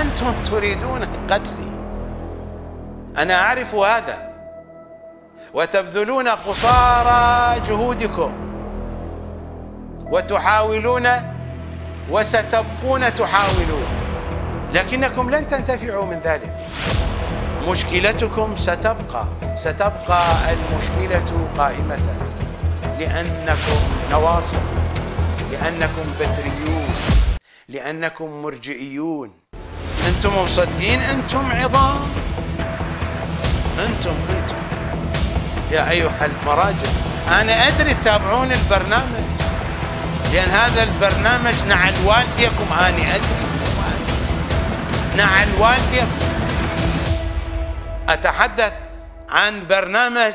أنتم تريدون قتلي أنا أعرف هذا وتبذلون قصارى جهودكم وتحاولون وستبقون تحاولون لكنكم لن تنتفعوا من ذلك مشكلتكم ستبقى ستبقى المشكلة قائمة لأنكم نواصب لأنكم بدريون لأنكم مرجئيون انتم مصدقين انتم عظام انتم انتم يا ايها المراجع انا ادري تتابعون البرنامج لان هذا البرنامج نعل والديكم انا ادري نعل والديكم اتحدث عن برنامج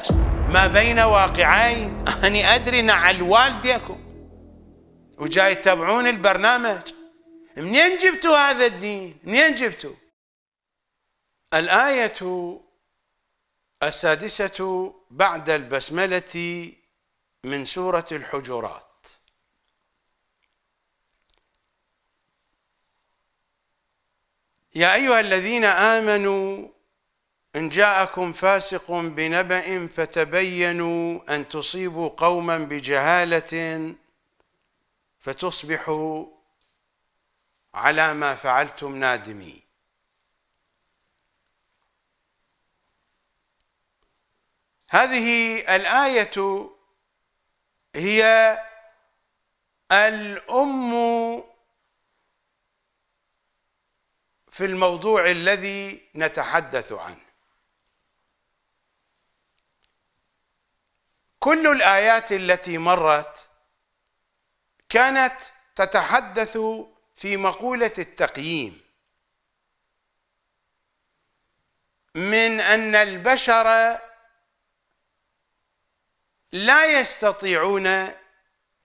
ما بين واقعين أنا أدري نعل والديكم وجاي تتابعون البرنامج منين جبتوا هذا الدين منين جبتوا الآية السادسة بعد البسملة من سورة الحجرات يا أيها الذين آمنوا إن جاءكم فاسق بنبأ فتبينوا أن تصيبوا قوما بجهالة فتصبحوا على ما فعلتم نادمين هذه الآية هي الأم في الموضوع الذي نتحدث عنه كل الآيات التي مرت كانت تتحدث في مقولة التقييم من أن البشر لا يستطيعون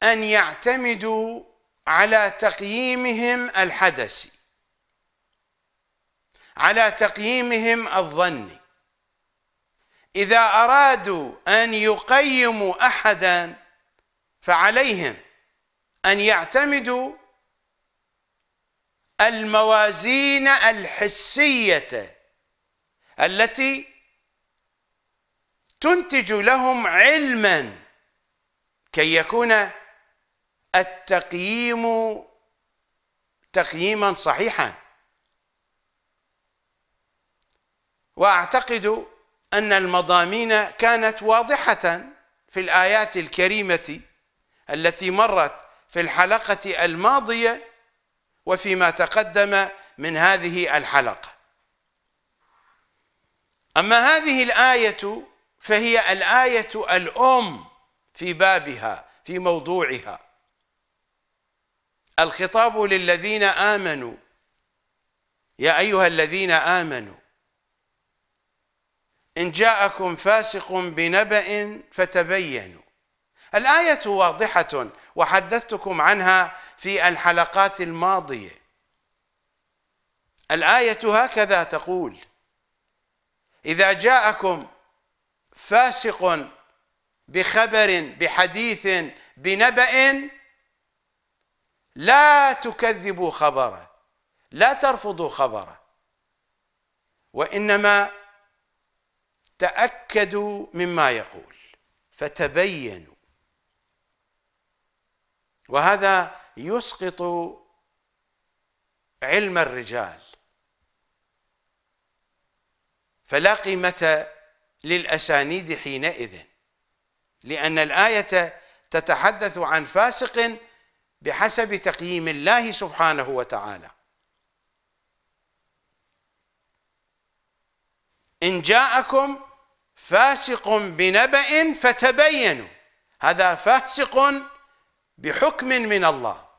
أن يعتمدوا على تقييمهم الحدسي على تقييمهم الظني إذا أرادوا أن يقيموا أحدا فعليهم أن يعتمدوا الموازين الحسيه التي تنتج لهم علما كي يكون التقييم تقييما صحيحا واعتقد ان المضامين كانت واضحه في الايات الكريمه التي مرت في الحلقه الماضيه وفيما تقدم من هذه الحلقة أما هذه الآية فهي الآية الأم في بابها في موضوعها الخطاب للذين آمنوا يا أيها الذين آمنوا إن جاءكم فاسق بنبأ فتبينوا الآية واضحة وحدثتكم عنها في الحلقات الماضية الآية هكذا تقول إذا جاءكم فاسق بخبر بحديث بنبأ لا تكذبوا خبره لا ترفضوا خبره وإنما تأكدوا مما يقول فتبينوا وهذا يسقط علم الرجال فلا قيمة للأسانيد حينئذ لأن الآية تتحدث عن فاسق بحسب تقييم الله سبحانه وتعالى إن جاءكم فاسق بنبأ فتبينوا هذا فاسق بحكم من الله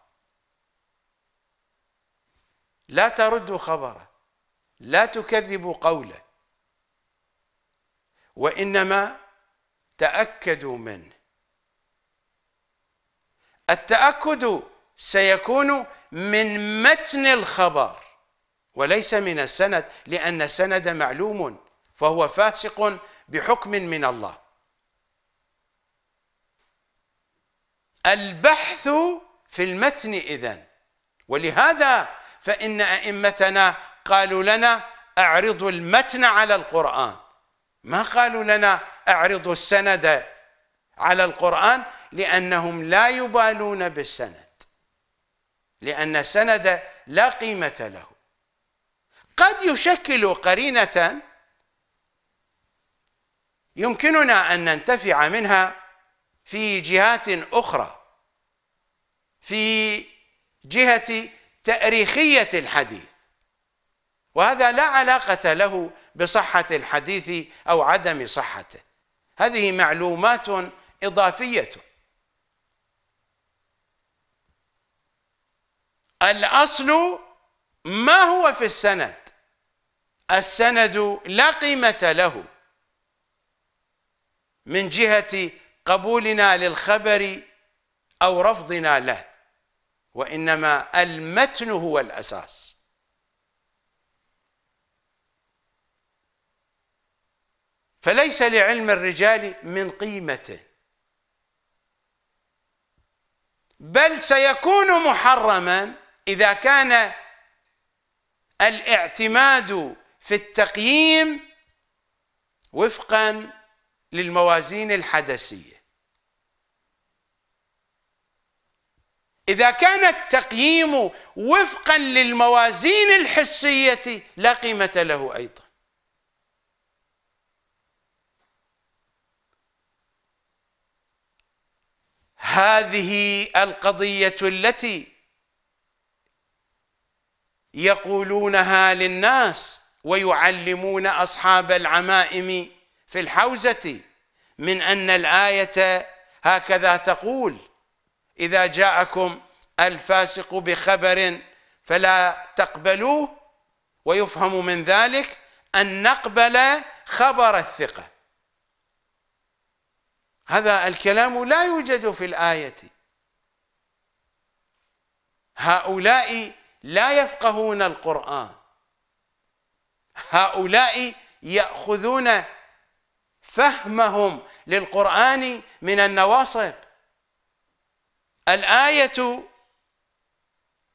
لا تردوا خبره لا تكذبوا قوله وانما تاكدوا منه التاكد سيكون من متن الخبر وليس من السند لان السند معلوم فهو فاسق بحكم من الله البحث في المتن اذن ولهذا فإن أئمتنا قالوا لنا أعرضوا المتن على القرآن ما قالوا لنا أعرضوا السند على القرآن لأنهم لا يبالون بالسند لأن السند لا قيمة له قد يشكل قرينة يمكننا أن ننتفع منها في جهات أخرى في جهة تاريخيه الحديث وهذا لا علاقه له بصحه الحديث او عدم صحته هذه معلومات اضافيه الاصل ما هو في السند السند لا قيمه له من جهه قبولنا للخبر او رفضنا له وإنما المتن هو الأساس فليس لعلم الرجال من قيمته بل سيكون محرما إذا كان الاعتماد في التقييم وفقا للموازين الحدسيه إذا كان التقييم وفقا للموازين الحسية لا قيمة له أيضا هذه القضية التي يقولونها للناس ويعلمون أصحاب العمائم في الحوزة من أن الآية هكذا تقول إذا جاءكم الفاسق بخبر فلا تقبلوه ويفهم من ذلك أن نقبل خبر الثقة هذا الكلام لا يوجد في الآية هؤلاء لا يفقهون القرآن هؤلاء يأخذون فهمهم للقرآن من النواصب الآية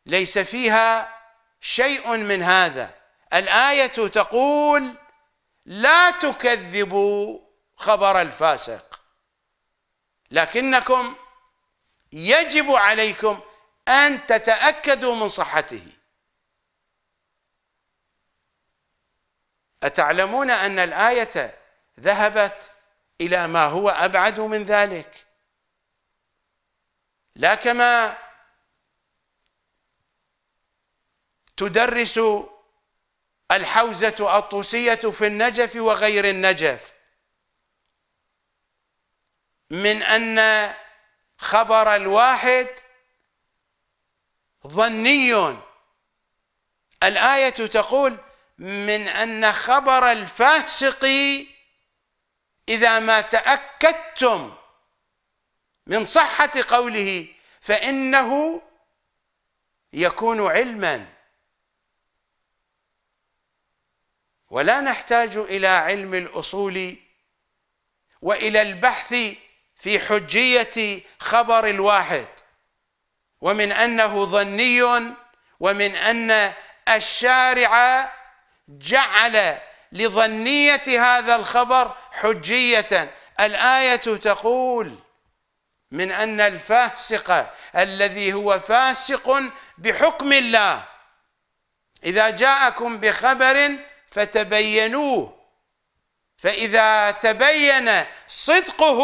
ليس فيها شيء من هذا الآية تقول لا تكذبوا خبر الفاسق لكنكم يجب عليكم أن تتأكدوا من صحته أتعلمون أن الآية ذهبت إلى ما هو أبعد من ذلك لا كما تدرس الحوزة الطوسية في النجف وغير النجف من أن خبر الواحد ظني الآية تقول من أن خبر الفاسق إذا ما تأكدتم من صحة قوله فإنه يكون علما ولا نحتاج إلى علم الأصول وإلى البحث في حجية خبر الواحد ومن أنه ظني ومن أن الشارع جعل لظنية هذا الخبر حجية الآية تقول من أن الفاسق الذي هو فاسق بحكم الله إذا جاءكم بخبر فتبينوه فإذا تبين صدقه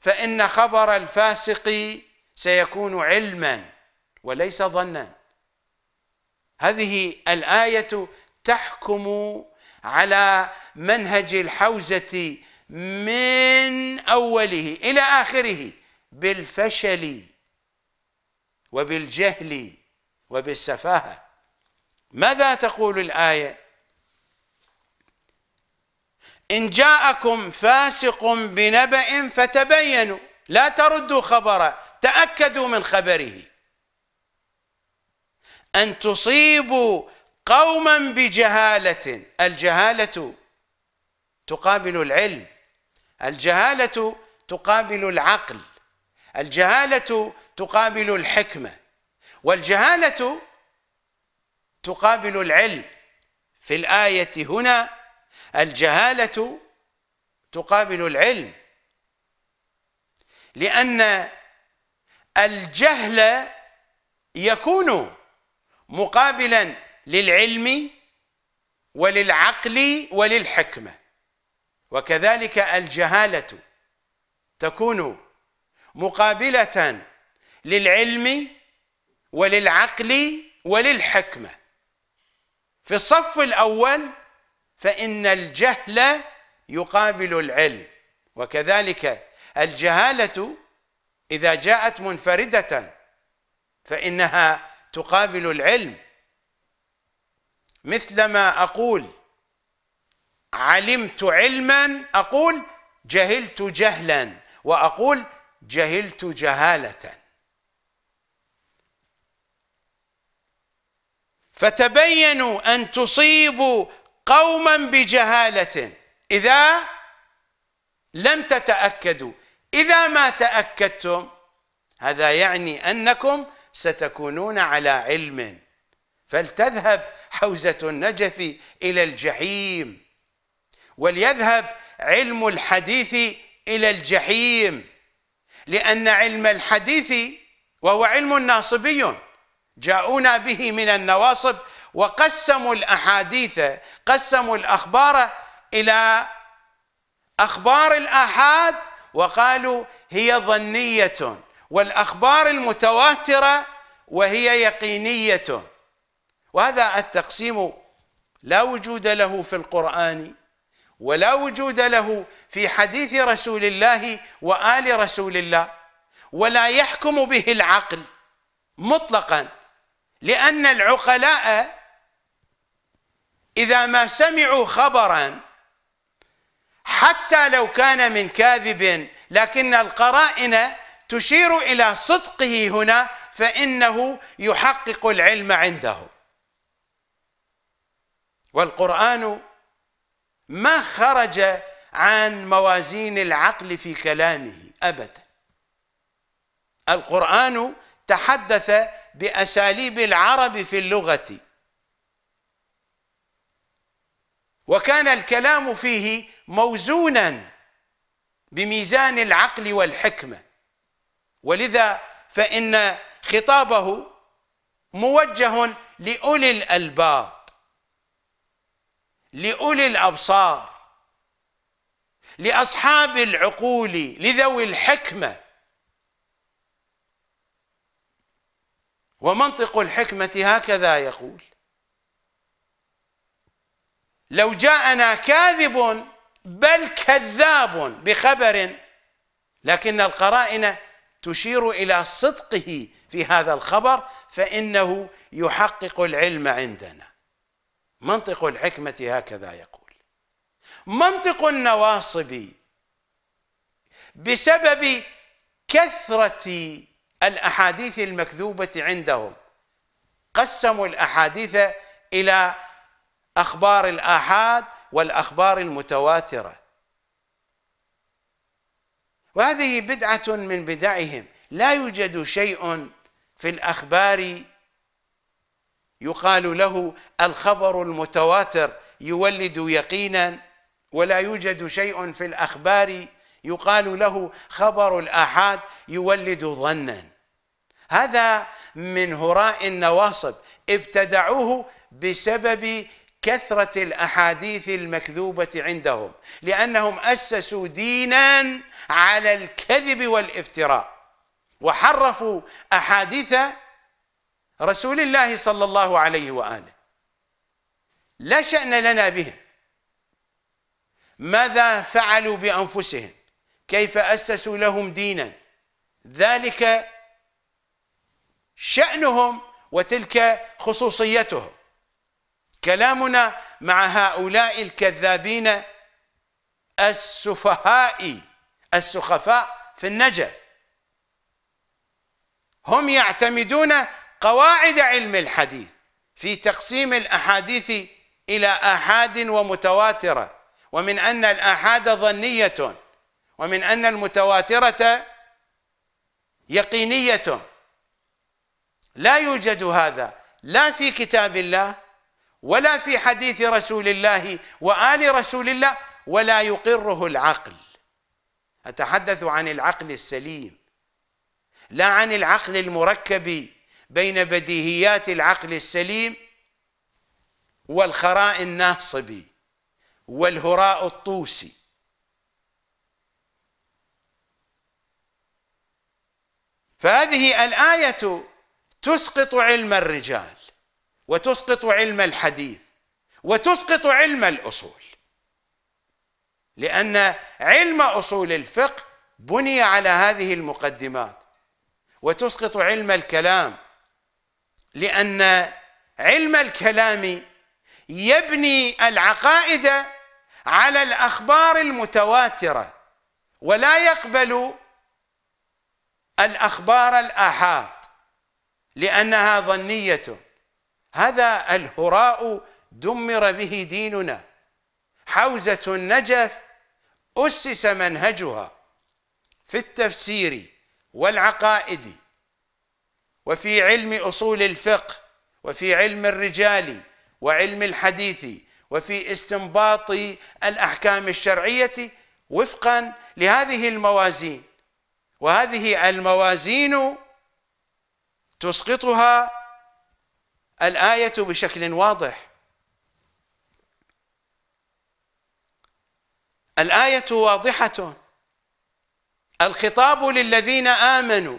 فإن خبر الفاسق سيكون علما وليس ظنا هذه الآية تحكم على منهج الحوزة من اوله الى اخره بالفشل وبالجهل وبالسفاهه ماذا تقول الايه ان جاءكم فاسق بنبأ فتبينوا لا تردوا خبره تاكدوا من خبره ان تصيبوا قوما بجهاله الجهاله تقابل العلم الجهالة تقابل العقل الجهالة تقابل الحكمة والجهالة تقابل العلم في الآية هنا الجهالة تقابل العلم لأن الجهل يكون مقابلا للعلم وللعقل وللحكمة وكذلك الجهالة تكون مقابلة للعلم وللعقل وللحكمة في الصف الأول فإن الجهل يقابل العلم وكذلك الجهالة إذا جاءت منفردة فإنها تقابل العلم مثلما أقول علمت علما أقول جهلت جهلا وأقول جهلت جهالة فتبينوا أن تصيبوا قوما بجهالة إذا لم تتأكدوا إذا ما تأكدتم هذا يعني أنكم ستكونون على علم فلتذهب حوزة النجف إلى الجحيم وليذهب علم الحديث الى الجحيم لان علم الحديث وهو علم ناصبي جاءونا به من النواصب وقسموا الاحاديث قسموا الاخبار الى اخبار الاحاد وقالوا هي ظنيه والاخبار المتواتره وهي يقينيه وهذا التقسيم لا وجود له في القران ولا وجود له في حديث رسول الله وآل رسول الله ولا يحكم به العقل مطلقا لأن العقلاء إذا ما سمعوا خبرا حتى لو كان من كاذب لكن القرائن تشير إلى صدقه هنا فإنه يحقق العلم عنده والقرآن ما خرج عن موازين العقل في كلامه ابدا القران تحدث باساليب العرب في اللغه وكان الكلام فيه موزونا بميزان العقل والحكمه ولذا فان خطابه موجه لاولي الالباب لأولي الأبصار لأصحاب العقول لذوي الحكمة ومنطق الحكمة هكذا يقول لو جاءنا كاذب بل كذاب بخبر لكن القرائن تشير إلى صدقه في هذا الخبر فإنه يحقق العلم عندنا منطق الحكمة هكذا يقول منطق النواصب بسبب كثرة الأحاديث المكذوبة عندهم قسموا الأحاديث إلى أخبار الآحاد والأخبار المتواترة وهذه بدعة من بدعهم لا يوجد شيء في الأخبار يقال له الخبر المتواتر يولد يقينا ولا يوجد شيء في الأخبار يقال له خبر الآحاد يولد ظنا هذا من هراء النواصب ابتدعوه بسبب كثرة الأحاديث المكذوبة عندهم لأنهم أسسوا دينا على الكذب والافتراء وحرفوا أحاديث رسول الله صلى الله عليه واله لا شان لنا بهم ماذا فعلوا بانفسهم كيف اسسوا لهم دينا ذلك شانهم وتلك خصوصيتهم كلامنا مع هؤلاء الكذابين السفهاء السخفاء في النجف هم يعتمدون قواعد علم الحديث في تقسيم الأحاديث إلى آحاد ومتواترة ومن أن الآحاد ظنية ومن أن المتواترة يقينية لا يوجد هذا لا في كتاب الله ولا في حديث رسول الله وآل رسول الله ولا يقره العقل أتحدث عن العقل السليم لا عن العقل المركب بين بديهيات العقل السليم والخراء الناصبي والهراء الطوسي فهذه الآية تسقط علم الرجال وتسقط علم الحديث وتسقط علم الأصول لأن علم أصول الفقه بني على هذه المقدمات وتسقط علم الكلام لأن علم الكلام يبني العقائد على الأخبار المتواترة ولا يقبل الأخبار الأحاط لأنها ظنية هذا الهراء دمر به ديننا حوزة النجف أسس منهجها في التفسير والعقائد وفي علم اصول الفقه وفي علم الرجال وعلم الحديث وفي استنباط الاحكام الشرعيه وفقا لهذه الموازين وهذه الموازين تسقطها الايه بشكل واضح الايه واضحه الخطاب للذين امنوا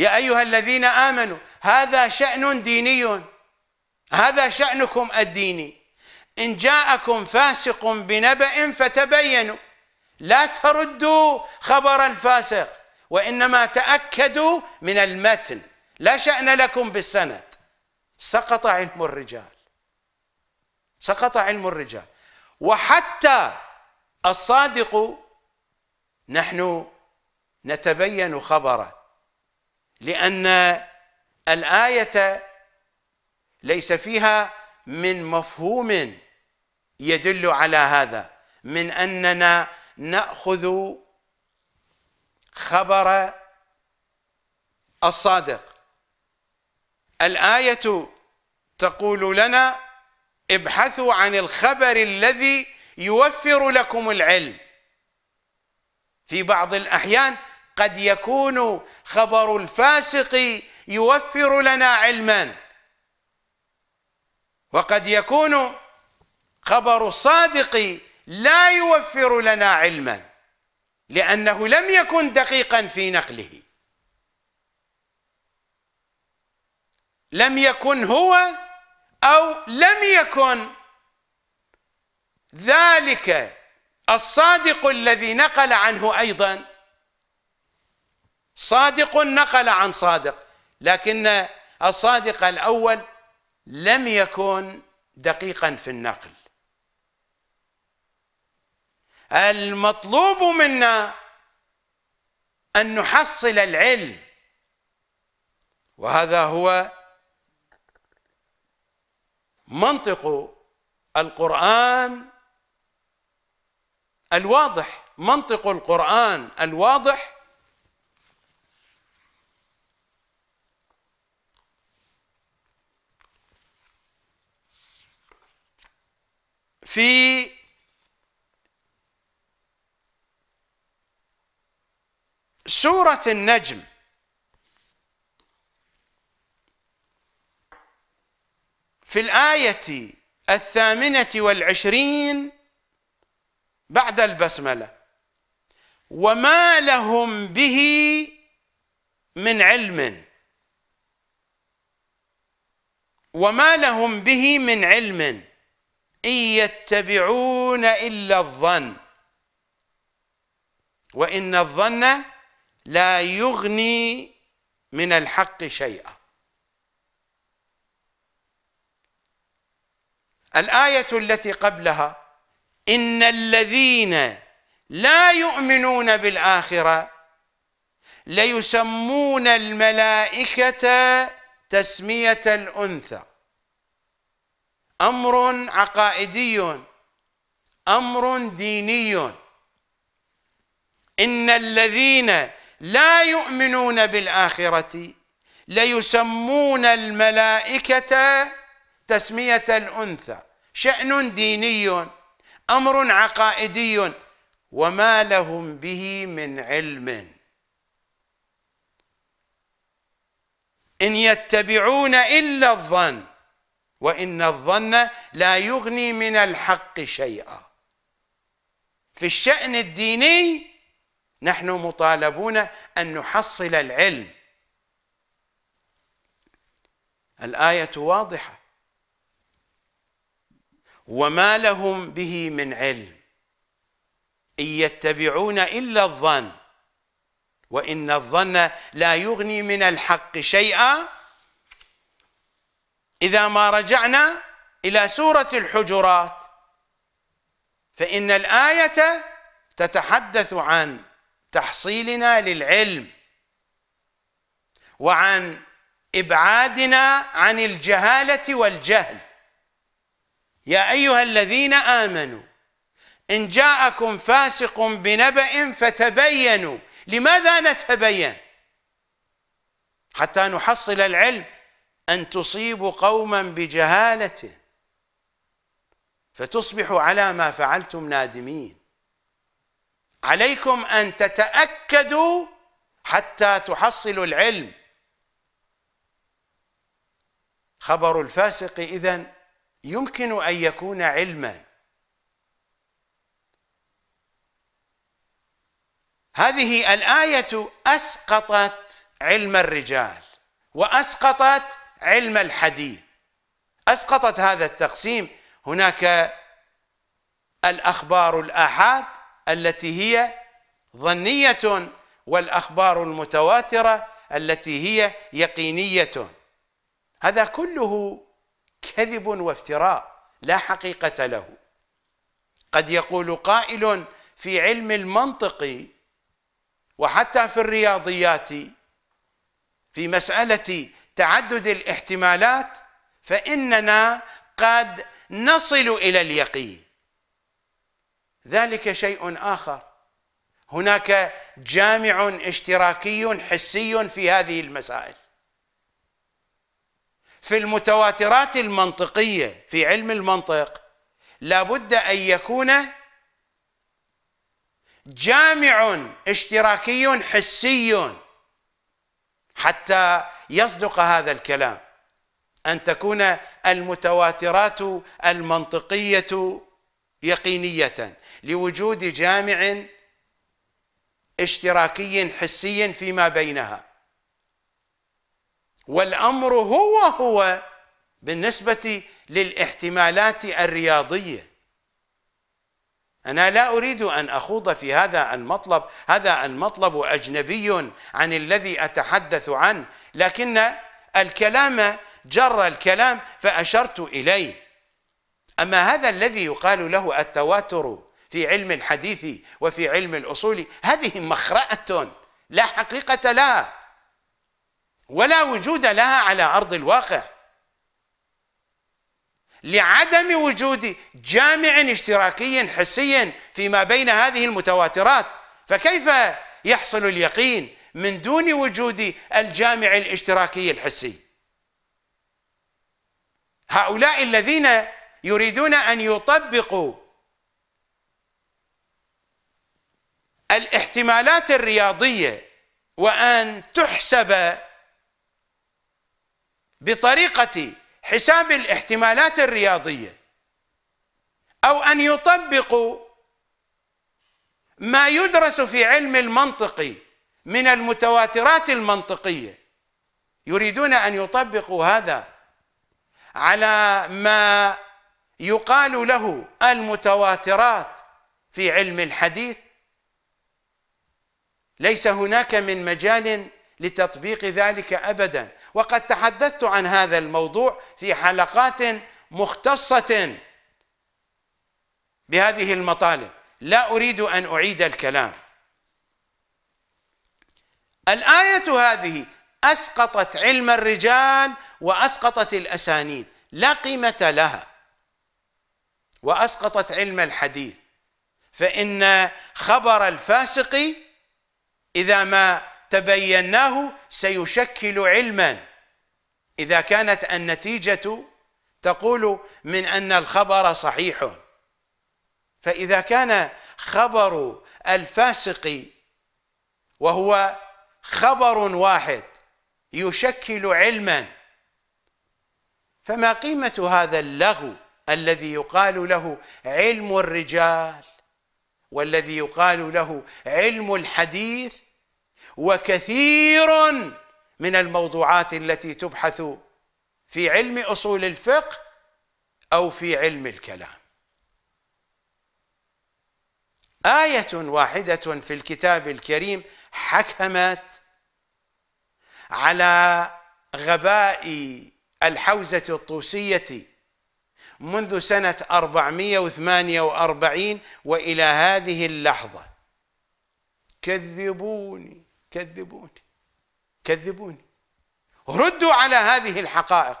يا أيها الذين آمنوا هذا شأن ديني هذا شأنكم الديني إن جاءكم فاسق بنبأ فتبينوا لا تردوا خبر الفاسق وإنما تأكدوا من المتن لا شأن لكم بالسند سقط علم الرجال سقط علم الرجال وحتى الصادق نحن نتبين خبره لأن الآية ليس فيها من مفهوم يدل على هذا من أننا نأخذ خبر الصادق الآية تقول لنا ابحثوا عن الخبر الذي يوفر لكم العلم في بعض الأحيان قد يكون خبر الفاسق يوفر لنا علما وقد يكون خبر الصادق لا يوفر لنا علما لأنه لم يكن دقيقا في نقله لم يكن هو أو لم يكن ذلك الصادق الذي نقل عنه أيضا صادق نقل عن صادق لكن الصادق الأول لم يكن دقيقا في النقل المطلوب منا أن نحصل العلم وهذا هو منطق القرآن الواضح منطق القرآن الواضح في سورة النجم في الآية الثامنة والعشرين بعد البسملة وما لهم به من علم وما لهم به من علم إن يتبعون إلا الظن وإن الظن لا يغني من الحق شيئا الآية التي قبلها إن الذين لا يؤمنون بالآخرة ليسمون الملائكة تسمية الأنثى امر عقائدي امر ديني ان الذين لا يؤمنون بالاخره ليسمون الملائكه تسميه الانثى شان ديني امر عقائدي وما لهم به من علم ان يتبعون الا الظن وإن الظن لا يغني من الحق شيئا في الشأن الديني نحن مطالبون أن نحصل العلم الآية واضحة وما لهم به من علم إن يتبعون إلا الظن وإن الظن لا يغني من الحق شيئا إذا ما رجعنا إلى سورة الحجرات فإن الآية تتحدث عن تحصيلنا للعلم وعن إبعادنا عن الجهالة والجهل يا أيها الذين آمنوا إن جاءكم فاسق بنبأ فتبينوا لماذا نتبين حتى نحصل العلم أن تصيب قوما بجهالة فتصبحوا على ما فعلتم نادمين عليكم أن تتأكدوا حتى تحصلوا العلم خبر الفاسق إذن يمكن أن يكون علما هذه الآية أسقطت علم الرجال وأسقطت علم الحديث اسقطت هذا التقسيم هناك الاخبار الاحاد التي هي ظنيه والاخبار المتواتره التي هي يقينيه هذا كله كذب وافتراء لا حقيقه له قد يقول قائل في علم المنطق وحتى في الرياضيات في مساله تعدد الاحتمالات فإننا قد نصل إلى اليقين ذلك شيء آخر هناك جامع اشتراكي حسي في هذه المسائل في المتواترات المنطقية في علم المنطق لابد أن يكون جامع اشتراكي حسي حتى يصدق هذا الكلام ان تكون المتواترات المنطقيه يقينيه لوجود جامع اشتراكي حسي فيما بينها والامر هو هو بالنسبه للاحتمالات الرياضيه أنا لا أريد أن أخوض في هذا المطلب هذا المطلب أجنبي عن الذي أتحدث عنه لكن الكلام جر الكلام فأشرت إليه أما هذا الذي يقال له التواتر في علم الحديث وفي علم الأصول هذه مخرأة لا حقيقة لها ولا وجود لها على أرض الواقع لعدم وجود جامع اشتراكي حسي فيما بين هذه المتواترات فكيف يحصل اليقين من دون وجود الجامع الاشتراكي الحسي هؤلاء الذين يريدون ان يطبقوا الاحتمالات الرياضيه وان تحسب بطريقه حساب الاحتمالات الرياضية أو أن يطبقوا ما يدرس في علم المنطق من المتواترات المنطقية يريدون أن يطبقوا هذا على ما يقال له المتواترات في علم الحديث ليس هناك من مجال لتطبيق ذلك أبدا وقد تحدثت عن هذا الموضوع في حلقات مختصة بهذه المطالب لا أريد أن أعيد الكلام الآية هذه أسقطت علم الرجال وأسقطت الأسانيد لا قيمة لها وأسقطت علم الحديث فإن خبر الفاسق إذا ما تبيناه سيشكل علما اذا كانت النتيجه تقول من ان الخبر صحيح فاذا كان خبر الفاسق وهو خبر واحد يشكل علما فما قيمه هذا اللغو الذي يقال له علم الرجال والذي يقال له علم الحديث وكثير من الموضوعات التي تبحث في علم اصول الفقه او في علم الكلام ايه واحده في الكتاب الكريم حكمت على غباء الحوزه الطوسيه منذ سنه 448 والى هذه اللحظه كذبوني كذبوني كذبوني ردوا على هذه الحقائق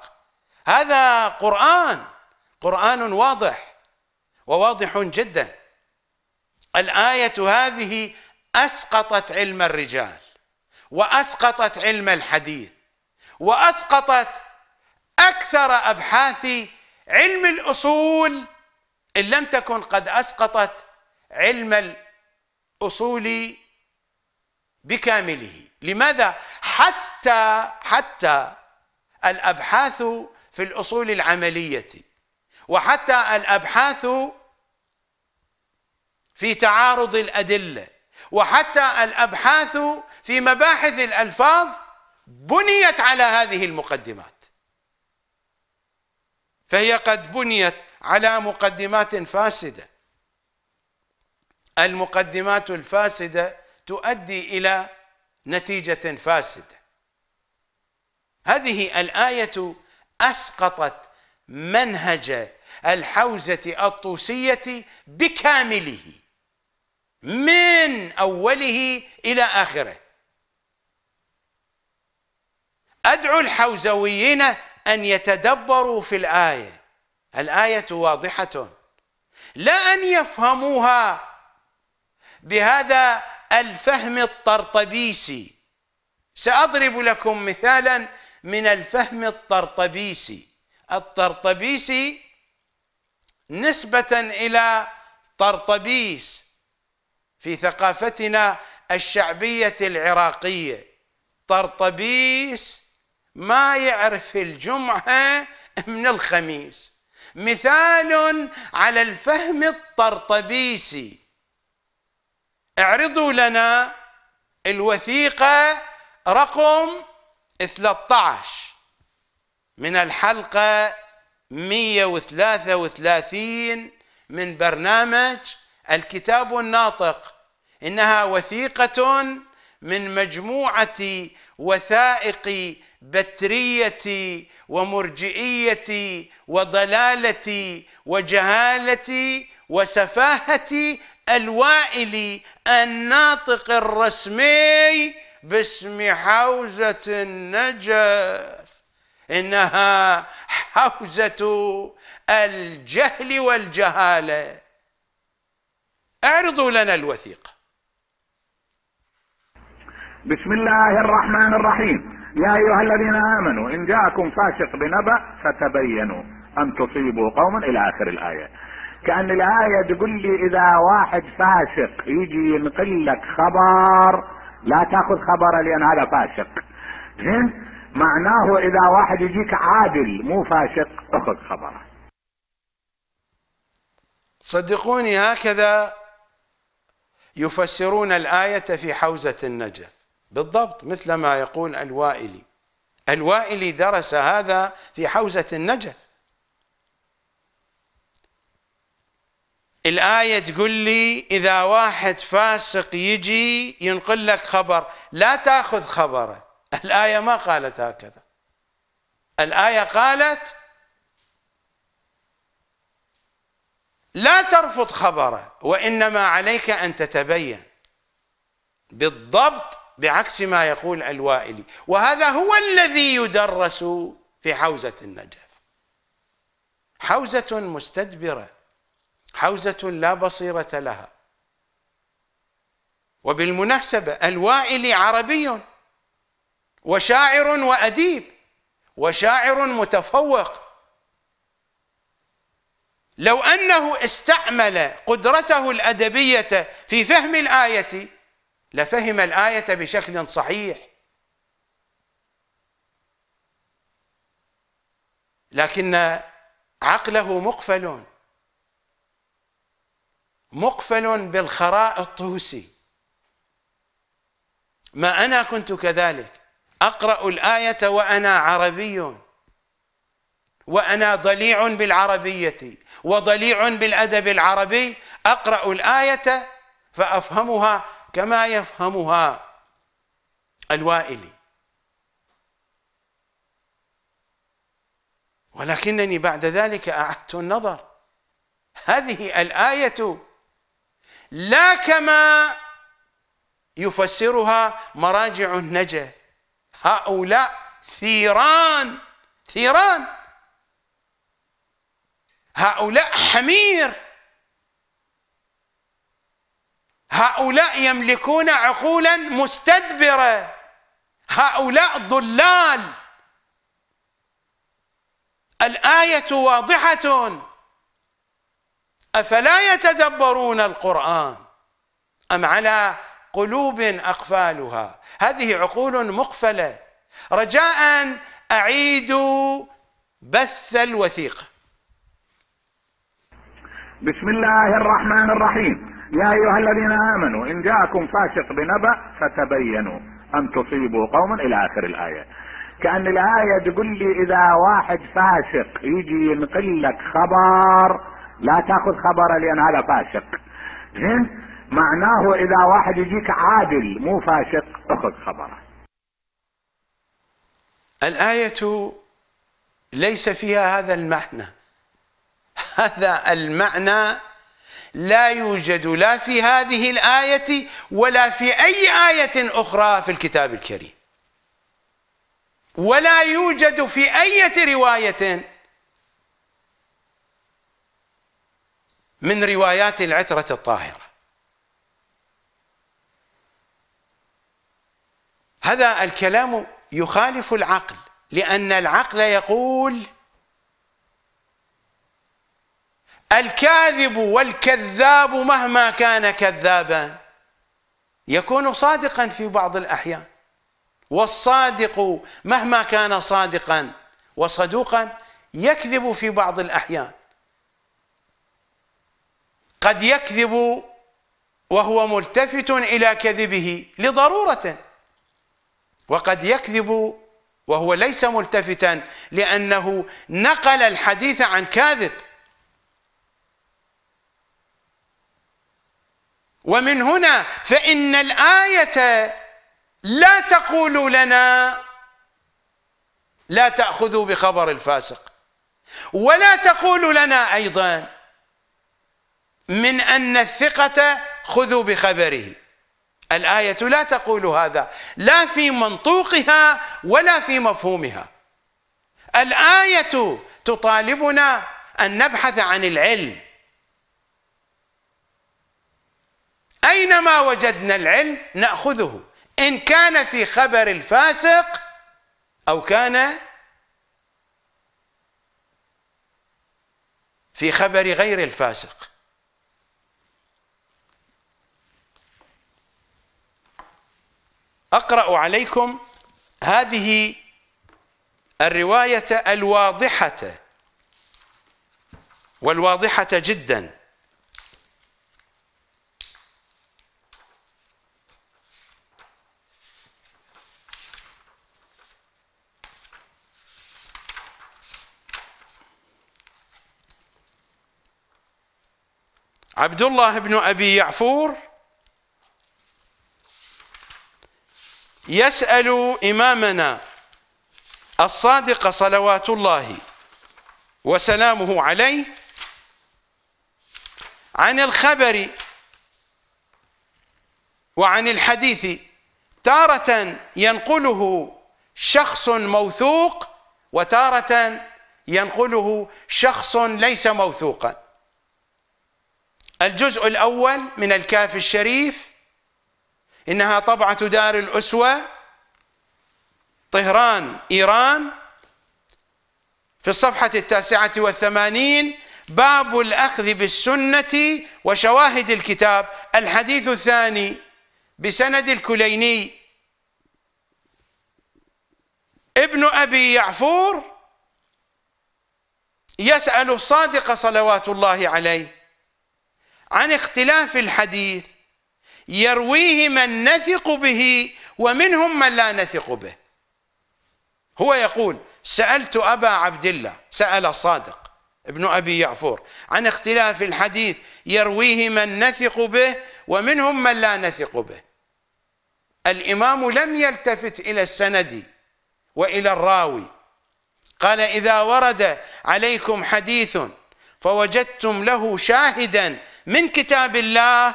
هذا قرآن قرآن واضح وواضح جدا الآية هذه أسقطت علم الرجال وأسقطت علم الحديث وأسقطت أكثر أبحاث علم الأصول إن لم تكن قد أسقطت علم الأصول بكامله لماذا حتى حتى الابحاث في الاصول العمليه وحتى الابحاث في تعارض الادله وحتى الابحاث في مباحث الالفاظ بنيت على هذه المقدمات فهي قد بنيت على مقدمات فاسده المقدمات الفاسده تؤدي إلى نتيجة فاسدة هذه الآية أسقطت منهج الحوزة الطوسية بكامله من أوله إلى آخره أدعو الحوزويين أن يتدبروا في الآية الآية واضحة لا أن يفهموها بهذا الفهم الطرطبيسي سأضرب لكم مثالا من الفهم الطرطبيسي الطرطبيسي نسبة إلى طرطبيس في ثقافتنا الشعبية العراقية طرطبيس ما يعرف الجمعة من الخميس مثال على الفهم الطرطبيسي اعرضوا لنا الوثيقة رقم 13 من الحلقة 133 من برنامج الكتاب الناطق إنها وثيقة من مجموعة وثائق بترية ومرجئية وضلالة وجهالة وسفاهة الوائلي الناطق الرسمي باسم حوزة النجف إنها حوزة الجهل والجهالة اعرضوا لنا الوثيقة بسم الله الرحمن الرحيم يا أيها الذين آمنوا إن جاءكم فاسق بنبأ فتبينوا أن تصيبوا قوما إلى آخر الآية كان الايه تقول لي اذا واحد فاسق يجي ينقل لك خبر لا تاخذ خبره لان هذا فاسق زين معناه اذا واحد يجيك عادل مو فاسق اخذ خبره صدقوني هكذا يفسرون الايه في حوزه النجف بالضبط مثل ما يقول الوائلي الوائلي درس هذا في حوزه النجف الآية تقول لي إذا واحد فاسق يجي ينقل لك خبر لا تأخذ خبره الآية ما قالت هكذا الآية قالت لا ترفض خبره وإنما عليك أن تتبين بالضبط بعكس ما يقول الوائلي وهذا هو الذي يدرس في حوزة النجف حوزة مستدبره حوزة لا بصيرة لها وبالمناسبة الوائلي عربي وشاعر وأديب وشاعر متفوق لو أنه استعمل قدرته الأدبية في فهم الآية لفهم الآية بشكل صحيح لكن عقله مقفل مقفل بالخراء الطوسي ما أنا كنت كذلك أقرأ الآية وأنا عربي وأنا ضليع بالعربية وضليع بالأدب العربي أقرأ الآية فأفهمها كما يفهمها الوائلي ولكنني بعد ذلك أعدت النظر هذه الآية لا كما يفسرها مراجع النجا هؤلاء ثيران ثيران هؤلاء حمير هؤلاء يملكون عقولا مستدبره هؤلاء ضلال الايه واضحه افلا يتدبرون القران ام على قلوب اقفالها هذه عقول مقفله رجاء اعيدوا بث الوثيقه بسم الله الرحمن الرحيم يا ايها الذين امنوا ان جاءكم فاسق بنبأ فتبينوا ان تصيبوا قوما الى اخر الايه كأن الآية تقول لي إذا واحد فاسق يجي ينقل لك خبر لا تاخذ خبره لان هذا فاسق زين إيه؟ معناه اذا واحد يجيك عادل مو فاسق اخذ خبره الايه ليس فيها هذا المعنى هذا المعنى لا يوجد لا في هذه الايه ولا في اي ايه اخرى في الكتاب الكريم ولا يوجد في اي روايه من روايات العترة الطاهرة هذا الكلام يخالف العقل لأن العقل يقول الكاذب والكذاب مهما كان كذابا يكون صادقا في بعض الأحيان والصادق مهما كان صادقا وصدوقا يكذب في بعض الأحيان قد يكذب وهو ملتفت إلى كذبه لضرورة وقد يكذب وهو ليس ملتفتا لأنه نقل الحديث عن كاذب ومن هنا فإن الآية لا تقول لنا لا تأخذوا بخبر الفاسق ولا تقول لنا أيضا من أن الثقة خذوا بخبره الآية لا تقول هذا لا في منطوقها ولا في مفهومها الآية تطالبنا أن نبحث عن العلم أينما وجدنا العلم نأخذه إن كان في خبر الفاسق أو كان في خبر غير الفاسق أقرأ عليكم هذه الرواية الواضحة والواضحة جدا عبد الله بن أبي يعفور يسأل إمامنا الصادق صلوات الله وسلامه عليه عن الخبر وعن الحديث تارة ينقله شخص موثوق وتارة ينقله شخص ليس موثوقا الجزء الأول من الكافي الشريف إنها طبعة دار الأسوة طهران إيران في الصفحة التاسعة والثمانين باب الأخذ بالسنة وشواهد الكتاب الحديث الثاني بسند الكليني ابن أبي يعفور يسأل الصادق صلوات الله عليه عن اختلاف الحديث يرويه من نثق به ومنهم من لا نثق به هو يقول سألت أبا عبد الله سأل صادق ابن أبي يعفور عن اختلاف الحديث يرويه من نثق به ومنهم من لا نثق به الإمام لم يلتفت إلى السند وإلى الراوي قال إذا ورد عليكم حديث فوجدتم له شاهدا من كتاب الله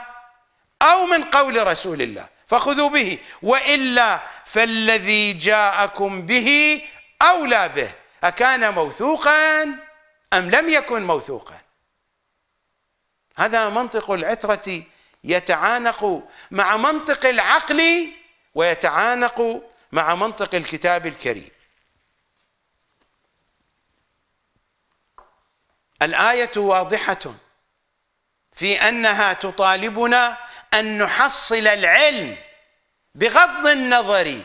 أو من قول رسول الله فخذوا به وإلا فالذي جاءكم به أولى به أكان موثوقا أم لم يكن موثوقا هذا منطق العترة يتعانق مع منطق العقل ويتعانق مع منطق الكتاب الكريم الآية واضحة في أنها تطالبنا أن نحصل العلم بغض النظر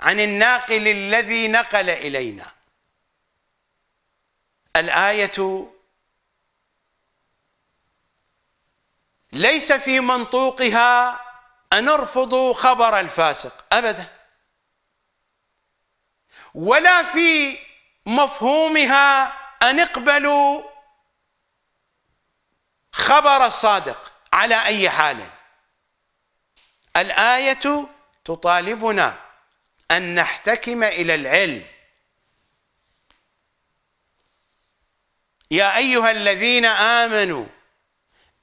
عن الناقل الذي نقل إلينا الآية ليس في منطوقها أن نرفض خبر الفاسق أبدا ولا في مفهومها أن نقبل خبر الصادق على أي حال الآية تطالبنا أن نحتكم إلى العلم يا أيها الذين آمنوا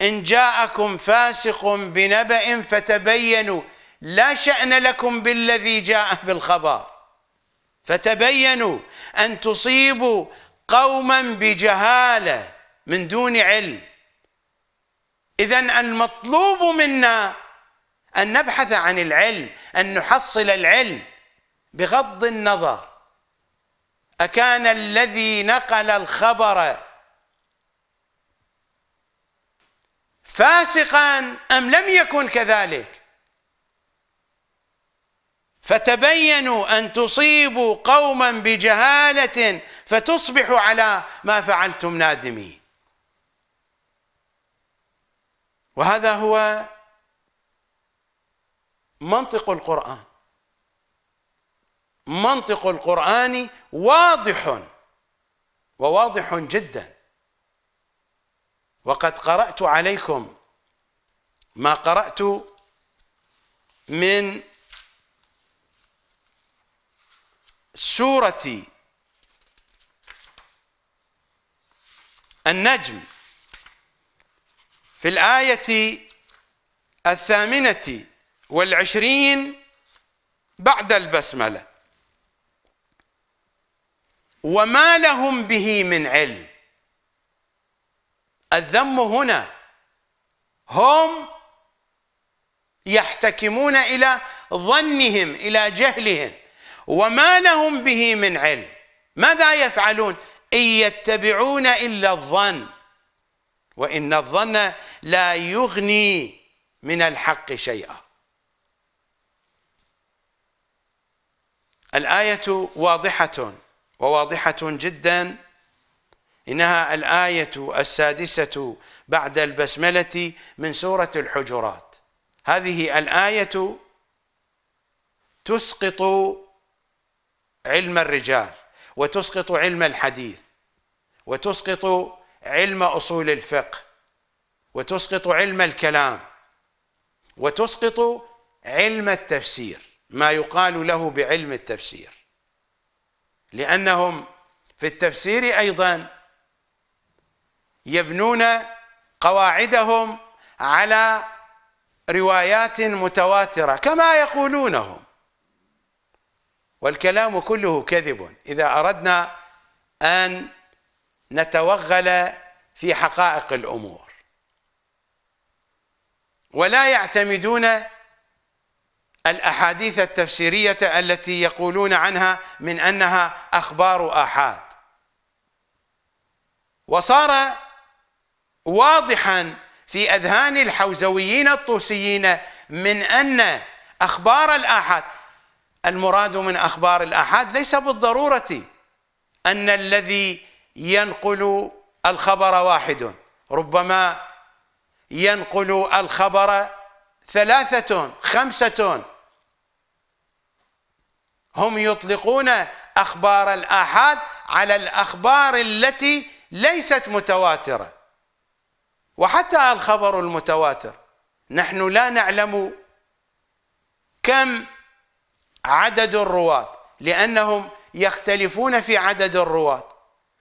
إن جاءكم فاسق بنبأ فتبينوا لا شأن لكم بالذي جاء بالخبر فتبينوا أن تصيبوا قوما بجهالة من دون علم إذا المطلوب منا أن نبحث عن العلم أن نحصل العلم بغض النظر أكان الذي نقل الخبر فاسقا أم لم يكن كذلك فتبينوا أن تصيبوا قوما بجهالة فتصبحوا على ما فعلتم نادمين وهذا هو منطق القرآن منطق القرآن واضح وواضح جدا وقد قرأت عليكم ما قرأت من سورة النجم في الآية الثامنة والعشرين بعد البسملة وما لهم به من علم الذم هنا هم يحتكمون إلى ظنهم إلى جهلهم وما لهم به من علم ماذا يفعلون إن يتبعون إلا الظن وإن الظن لا يغني من الحق شيئا الآية واضحة وواضحة جدا إنها الآية السادسة بعد البسملة من سورة الحجرات هذه الآية تسقط علم الرجال وتسقط علم الحديث وتسقط علم أصول الفقه وتسقط علم الكلام وتسقط علم التفسير ما يقال له بعلم التفسير لأنهم في التفسير أيضا يبنون قواعدهم على روايات متواترة كما يقولونهم والكلام كله كذب إذا أردنا أن نتوغل في حقائق الأمور ولا يعتمدون الأحاديث التفسيرية التي يقولون عنها من أنها أخبار آحاد وصار واضحا في أذهان الحوزويين الطوسيين من أن أخبار الآحاد المراد من أخبار الآحاد ليس بالضرورة أن الذي ينقل الخبر واحد ربما ينقل الخبر ثلاثة خمسة هم يطلقون أخبار الآحاد على الأخبار التي ليست متواترة وحتى الخبر المتواتر نحن لا نعلم كم عدد الرواة لأنهم يختلفون في عدد الرواة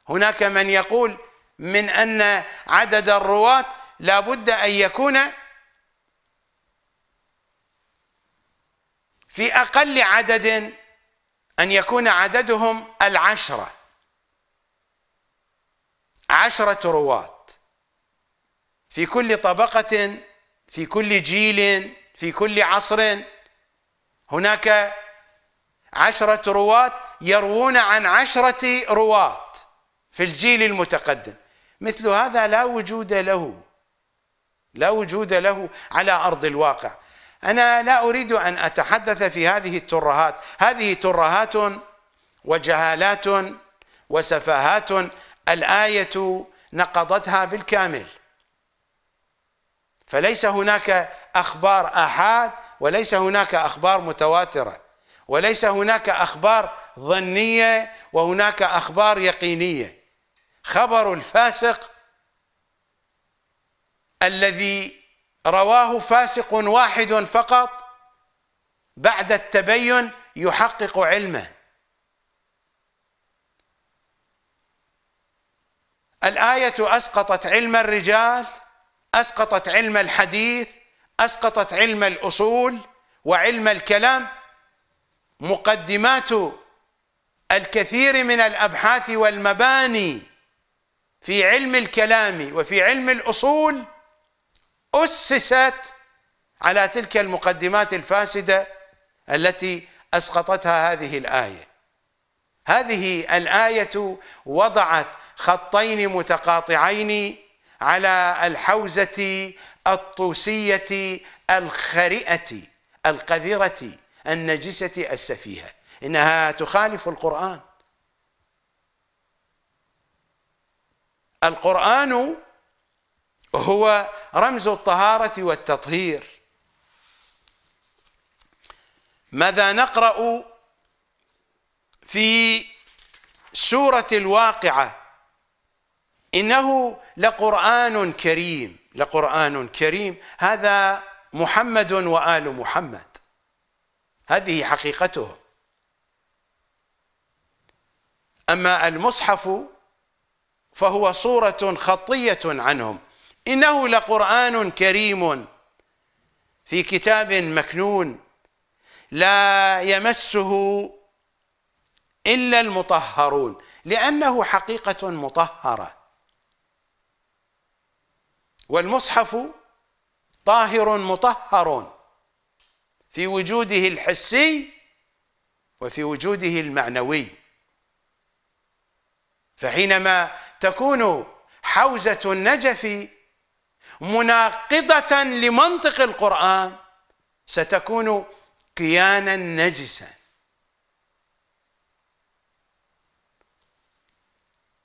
هناك من يقول من أن عدد الرواة لابد أن يكون في أقل عدد أن يكون عددهم العشرة عشرة رواة في كل طبقة في كل جيل في كل عصر هناك عشرة رواة يروون عن عشرة رواة في الجيل المتقدم مثل هذا لا وجود له لا وجود له على أرض الواقع أنا لا أريد أن أتحدث في هذه الترهات هذه ترهات وجهالات وسفاهات الآية نقضتها بالكامل فليس هناك أخبار أحاد وليس هناك أخبار متواترة وليس هناك أخبار ظنية وهناك أخبار يقينية خبر الفاسق الذي رواه فاسق واحد فقط بعد التبين يحقق علمه الآية أسقطت علم الرجال أسقطت علم الحديث أسقطت علم الأصول وعلم الكلام مقدمات الكثير من الأبحاث والمباني في علم الكلام وفي علم الأصول أسست على تلك المقدمات الفاسدة التي أسقطتها هذه الآية هذه الآية وضعت خطين متقاطعين على الحوزة الطوسية الخرئة القذرة النجسة السفيهة إنها تخالف القرآن القرآن وهو رمز الطهارة والتطهير ماذا نقرأ في سورة الواقعة إنه لقرآن كريم لقرآن كريم هذا محمد وآل محمد هذه حقيقته أما المصحف فهو صورة خطية عنهم إنه لقرآن كريم في كتاب مكنون لا يمسه إلا المطهرون لأنه حقيقة مطهرة والمصحف طاهر مطهر في وجوده الحسي وفي وجوده المعنوي فحينما تكون حوزة النجف مناقضة لمنطق القرآن ستكون كيانا نجسا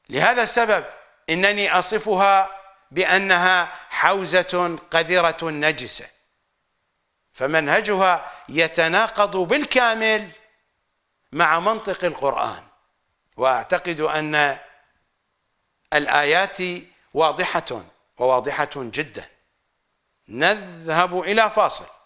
لهذا السبب إنني أصفها بأنها حوزة قذرة نجسة فمنهجها يتناقض بالكامل مع منطق القرآن وأعتقد أن الآيات واضحة وواضحة جدا نذهب إلى فاصل